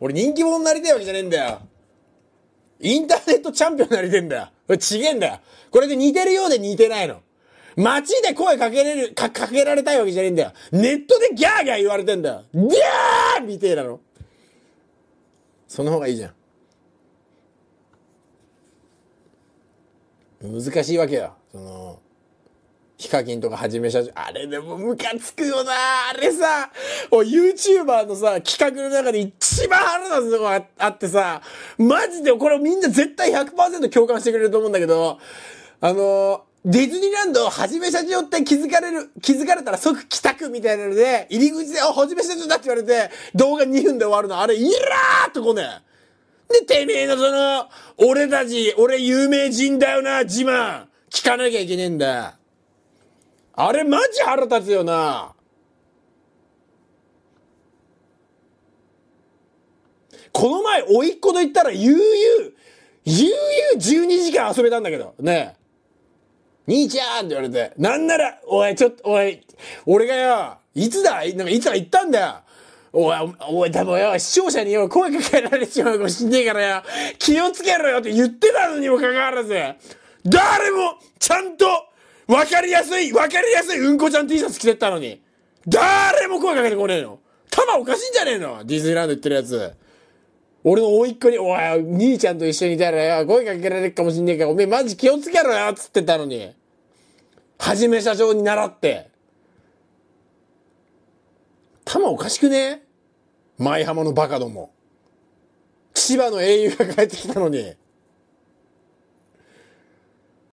俺人気者になりたいわけじゃねえんだよ。インターネットチャンピオンになりてえんだよ。これちげえんだよ。これで似てるようで似てないの。街で声かけれる、か、かけられたいわけじゃねえんだよ。ネットでギャーギャー言われてんだよ。ギャーみてえなの。その方がいいじゃん。難しいわけよ。その、ヒカキンとかはじめ社長、あれでもムカつくよなあれさ、お YouTuber のさ、企画の中で一番腹立つとこあってさ、マジでこれみんな絶対100%共感してくれると思うんだけど、あの、ディズニーランド、はじめ社長って気づかれる、気づかれたら即帰宅みたいなので、入り口で、あ、はじめ社長だって言われて、動画2分で終わるの。あれ、イラーっとこね。で、てめえのその、俺たち、俺有名人だよな、自慢。聞かなきゃいけねえんだ。あれ、マジ腹立つよな。この前、甥いっ子と言ったら、悠々、悠々12時間遊べたんだけど、ね兄ちゃんって言われて、なんなら、おい、ちょっと、おい、俺がよ、いつだなんかいつか言ったんだよ。おい、おい、多分よ、視聴者によ、声かけられちまうかもしんねえからよ、気をつけろよって言ってたのにもかかわらず、誰も、ちゃんと、わかりやすい、わかりやすいうんこちゃん T シャツ着てったのに、誰も声かけてこねえの。頭おかしいんじゃねえのディズニーランド行ってるやつ。俺の甥っ子に、おい、兄ちゃんと一緒にいたらよ、声かけられるかもしんねえから、おめえマジ気をつけろよ、つってたのに。はじめ社長に習って。たまおかしくね舞浜のバカども。千葉の英雄が帰ってきたのに。